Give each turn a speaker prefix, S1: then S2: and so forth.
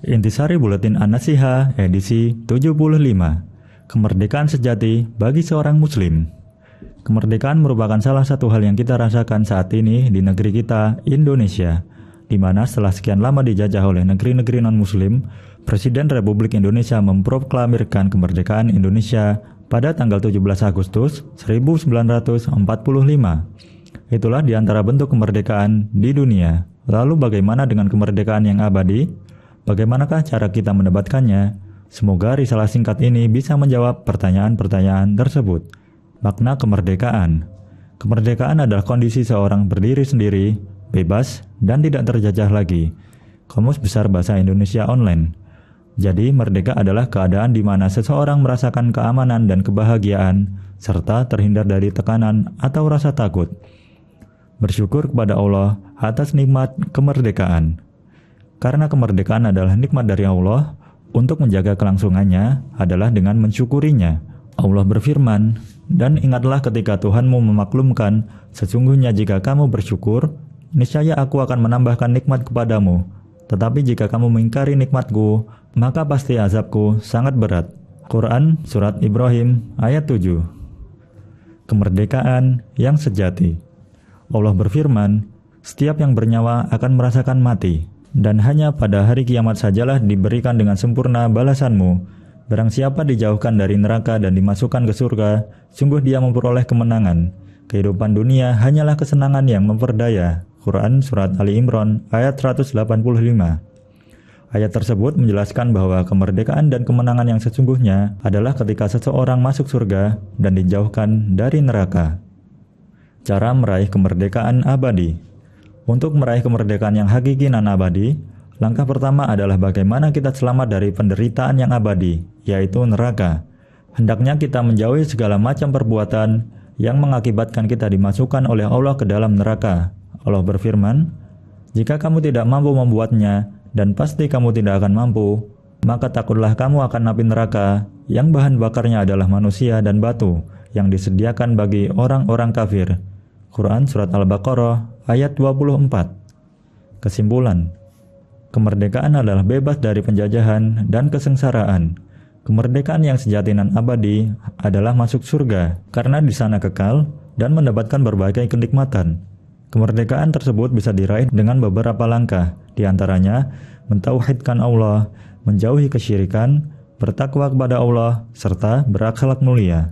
S1: Intisari Buletin Anasiha edisi 75 Kemerdekaan sejati bagi seorang muslim Kemerdekaan merupakan salah satu hal yang kita rasakan saat ini di negeri kita, Indonesia di mana setelah sekian lama dijajah oleh negeri-negeri non-muslim, Presiden Republik Indonesia memproklamirkan kemerdekaan Indonesia pada tanggal 17 Agustus 1945. Itulah di antara bentuk kemerdekaan di dunia. Lalu bagaimana dengan kemerdekaan yang abadi? Bagaimanakah cara kita mendapatkannya? Semoga risalah singkat ini bisa menjawab pertanyaan-pertanyaan tersebut. Makna kemerdekaan Kemerdekaan adalah kondisi seorang berdiri sendiri, bebas, dan tidak terjajah lagi. Komus Besar Bahasa Indonesia Online jadi, merdeka adalah keadaan di mana seseorang merasakan keamanan dan kebahagiaan, serta terhindar dari tekanan atau rasa takut. Bersyukur kepada Allah atas nikmat kemerdekaan. Karena kemerdekaan adalah nikmat dari Allah, untuk menjaga kelangsungannya adalah dengan mensyukurinya. Allah berfirman, "Dan ingatlah ketika Tuhanmu memaklumkan, sesungguhnya jika kamu bersyukur, niscaya aku akan menambahkan nikmat kepadamu. Tetapi jika kamu mengingkari nikmatku, maka pasti azabku sangat berat." Quran Surat Ibrahim ayat 7 Kemerdekaan yang sejati Allah berfirman, setiap yang bernyawa akan merasakan mati. Dan hanya pada hari kiamat sajalah diberikan dengan sempurna balasanmu. Barang siapa dijauhkan dari neraka dan dimasukkan ke surga, sungguh dia memperoleh kemenangan. Kehidupan dunia hanyalah kesenangan yang memperdaya. Quran Surat Ali Imran ayat 185 Ayat tersebut menjelaskan bahwa kemerdekaan dan kemenangan yang sesungguhnya adalah ketika seseorang masuk surga dan dijauhkan dari neraka. Cara meraih kemerdekaan abadi untuk meraih kemerdekaan yang hakiki dan abadi, langkah pertama adalah bagaimana kita selamat dari penderitaan yang abadi, yaitu neraka. Hendaknya kita menjauhi segala macam perbuatan yang mengakibatkan kita dimasukkan oleh Allah ke dalam neraka. Allah berfirman, "Jika kamu tidak mampu membuatnya, dan pasti kamu tidak akan mampu, maka takutlah kamu akan napi neraka yang bahan bakarnya adalah manusia dan batu yang disediakan bagi orang-orang kafir." Quran Surat Al-Baqarah ayat 24. Kesimpulan, kemerdekaan adalah bebas dari penjajahan dan kesengsaraan. Kemerdekaan yang sejati dan abadi adalah masuk surga karena di sana kekal dan mendapatkan berbagai kenikmatan. Kemerdekaan tersebut bisa diraih dengan beberapa langkah, diantaranya mentauhidkan Allah, menjauhi kesyirikan, bertakwa kepada Allah, serta berakhlak mulia.